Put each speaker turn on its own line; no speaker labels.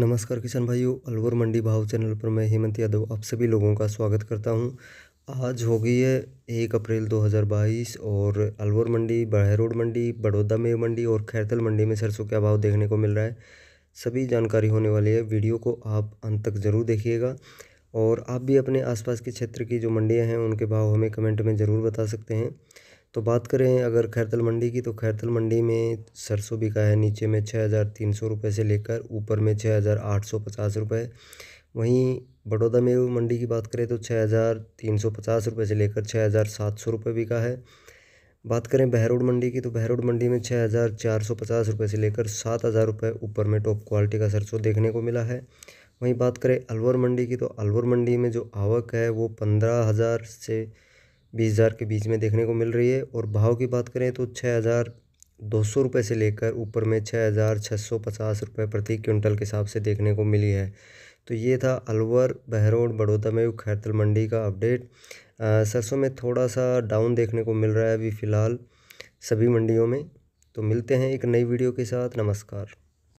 नमस्कार किसान भाइयों अलवर मंडी भाव चैनल पर मैं हेमंत यादव आप सभी लोगों का स्वागत करता हूं आज हो गई है एक अप्रैल 2022 और अलवर मंडी बहरोड मंडी बड़ौदा मेव मंडी और खैरतल मंडी में सरसों का भाव देखने को मिल रहा है सभी जानकारी होने वाली है वीडियो को आप अंत तक ज़रूर देखिएगा और आप भी अपने आसपास के क्षेत्र की जो मंडियाँ हैं उनके भाव हमें कमेंट में ज़रूर बता सकते हैं तो बात करें अगर खैरतल मंडी की तो खैरतल मंडी में सरसों बिका है नीचे में छः हज़ार तीन सौ रुपये से लेकर ऊपर में छः हज़ार आठ सौ पचास रुपये वहीं बड़ौदा में मंडी की बात करें तो छः हज़ार तीन सौ पचास रुपये से लेकर छः हज़ार सात सौ रुपये बिका है बात करें बहरोड मंडी की तो बहरोड मंडी में छः हज़ार चार सौ पचास रुपये से लेकर सात हज़ार रुपये ऊपर में टॉप क्वालिटी का सरसों देखने को मिला है वहीं बात करें अलवर मंडी की तो अलवर मंडी में जो आवक है वो पंद्रह हज़ार से बीस हज़ार के बीच में देखने को मिल रही है और भाव की बात करें तो छः हज़ार दो सौ रुपये से लेकर ऊपर में छः हज़ार छः सौ पचास रुपये प्रति क्विंटल के हिसाब से देखने को मिली है तो ये था अलवर बहरोड बड़ौदा में खैरतल मंडी का अपडेट सरसों में थोड़ा सा डाउन देखने को मिल रहा है अभी फ़िलहाल सभी मंडियों में तो मिलते हैं एक नई वीडियो के साथ नमस्कार